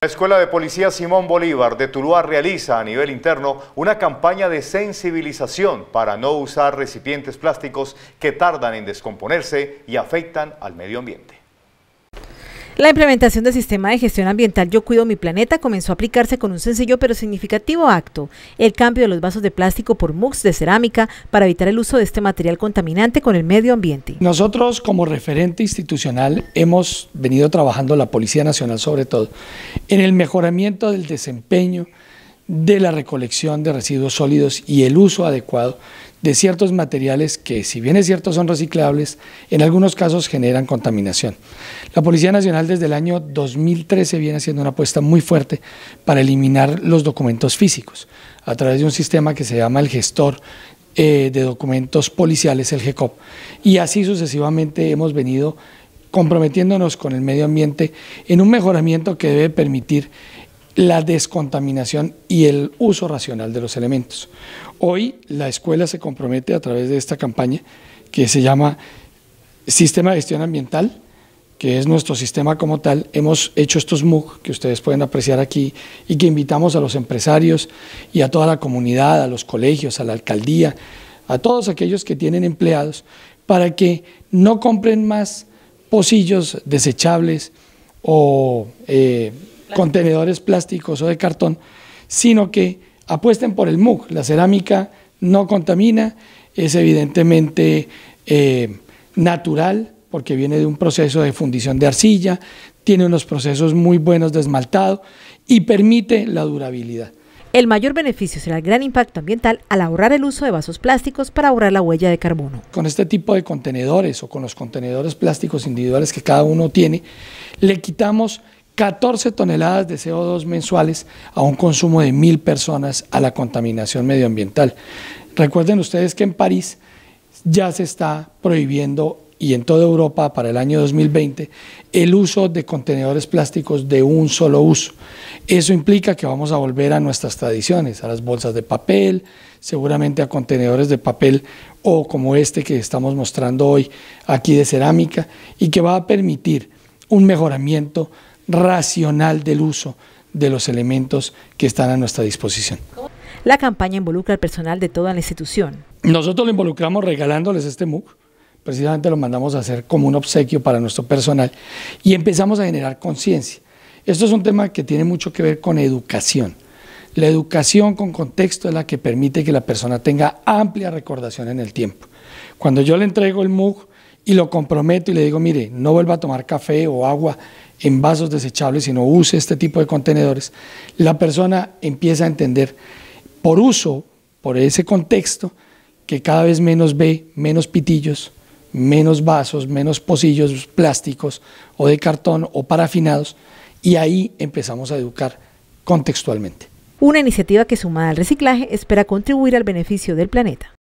La Escuela de Policía Simón Bolívar de Tuluá realiza a nivel interno una campaña de sensibilización para no usar recipientes plásticos que tardan en descomponerse y afectan al medio ambiente. La implementación del sistema de gestión ambiental Yo Cuido Mi Planeta comenzó a aplicarse con un sencillo pero significativo acto, el cambio de los vasos de plástico por mugs de cerámica para evitar el uso de este material contaminante con el medio ambiente. Nosotros como referente institucional hemos venido trabajando, la Policía Nacional sobre todo, en el mejoramiento del desempeño de la recolección de residuos sólidos y el uso adecuado de ciertos materiales que, si bien es cierto, son reciclables, en algunos casos generan contaminación. La Policía Nacional desde el año 2013 viene haciendo una apuesta muy fuerte para eliminar los documentos físicos a través de un sistema que se llama el gestor eh, de documentos policiales, el GECOP. Y así sucesivamente hemos venido comprometiéndonos con el medio ambiente en un mejoramiento que debe permitir la descontaminación y el uso racional de los elementos. Hoy la escuela se compromete a través de esta campaña que se llama Sistema de Gestión Ambiental, que es nuestro sistema como tal, hemos hecho estos MOOC que ustedes pueden apreciar aquí y que invitamos a los empresarios y a toda la comunidad, a los colegios, a la alcaldía, a todos aquellos que tienen empleados, para que no compren más pocillos desechables o eh, contenedores plásticos o de cartón, sino que apuesten por el MUC. La cerámica no contamina, es evidentemente eh, natural porque viene de un proceso de fundición de arcilla, tiene unos procesos muy buenos de esmaltado y permite la durabilidad. El mayor beneficio será el gran impacto ambiental al ahorrar el uso de vasos plásticos para ahorrar la huella de carbono. Con este tipo de contenedores o con los contenedores plásticos individuales que cada uno tiene, le quitamos 14 toneladas de CO2 mensuales a un consumo de mil personas a la contaminación medioambiental. Recuerden ustedes que en París ya se está prohibiendo y en toda Europa para el año 2020 el uso de contenedores plásticos de un solo uso. Eso implica que vamos a volver a nuestras tradiciones, a las bolsas de papel, seguramente a contenedores de papel o como este que estamos mostrando hoy aquí de cerámica y que va a permitir un mejoramiento racional del uso de los elementos que están a nuestra disposición. La campaña involucra al personal de toda la institución. Nosotros lo involucramos regalándoles este MOOC, precisamente lo mandamos a hacer como un obsequio para nuestro personal y empezamos a generar conciencia. Esto es un tema que tiene mucho que ver con educación. La educación con contexto es la que permite que la persona tenga amplia recordación en el tiempo. Cuando yo le entrego el MOOC, y lo comprometo y le digo, mire, no vuelva a tomar café o agua en vasos desechables, sino use este tipo de contenedores, la persona empieza a entender por uso, por ese contexto, que cada vez menos ve, menos pitillos, menos vasos, menos pocillos plásticos o de cartón o parafinados, y ahí empezamos a educar contextualmente. Una iniciativa que sumada al reciclaje espera contribuir al beneficio del planeta.